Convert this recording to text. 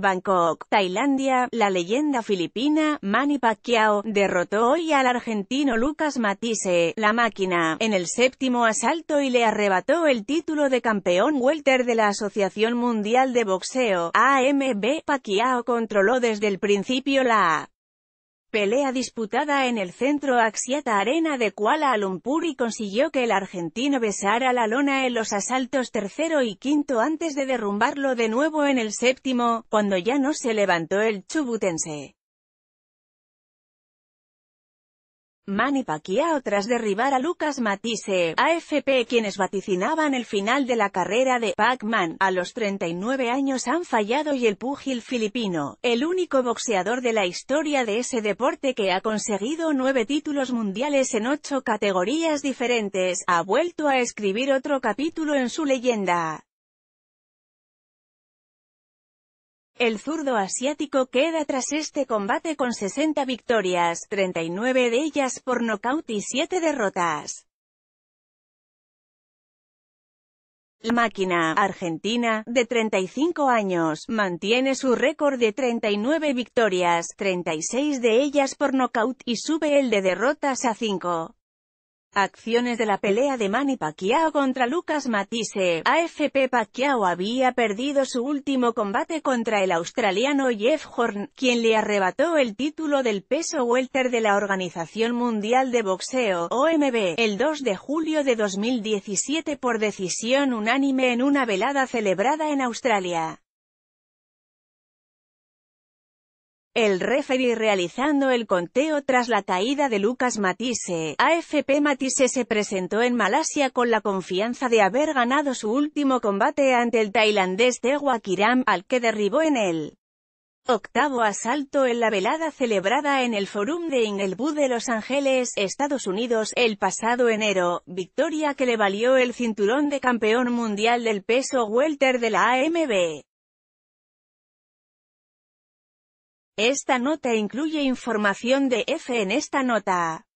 Bangkok, Tailandia, la leyenda filipina, Manny Pacquiao, derrotó hoy al argentino Lucas Matisse, la máquina, en el séptimo asalto y le arrebató el título de campeón welter de la Asociación Mundial de Boxeo, AMB. Pacquiao controló desde el principio la Pelea disputada en el centro Axiata Arena de Kuala Lumpur y consiguió que el argentino besara la lona en los asaltos tercero y quinto antes de derrumbarlo de nuevo en el séptimo, cuando ya no se levantó el chubutense. Manny Pacquiao tras derribar a Lucas Matisse, AFP quienes vaticinaban el final de la carrera de Pac-Man, a los 39 años han fallado y el púgil filipino, el único boxeador de la historia de ese deporte que ha conseguido nueve títulos mundiales en ocho categorías diferentes, ha vuelto a escribir otro capítulo en su leyenda. El zurdo asiático queda tras este combate con 60 victorias, 39 de ellas por nocaut y 7 derrotas. La máquina argentina, de 35 años, mantiene su récord de 39 victorias, 36 de ellas por nocaut, y sube el de derrotas a 5. Acciones de la pelea de Manny Pacquiao contra Lucas Matisse. AFP Pacquiao había perdido su último combate contra el australiano Jeff Horn, quien le arrebató el título del peso welter de la Organización Mundial de Boxeo, OMB, el 2 de julio de 2017 por decisión unánime en una velada celebrada en Australia. El referee realizando el conteo tras la caída de Lucas Matisse, AFP Matisse se presentó en Malasia con la confianza de haber ganado su último combate ante el tailandés Tewa Kiram, al que derribó en el octavo asalto en la velada celebrada en el Forum de Inglewood de Los Ángeles, Estados Unidos, el pasado enero, victoria que le valió el cinturón de campeón mundial del peso welter de la AMB. Esta nota incluye información de F. En esta nota,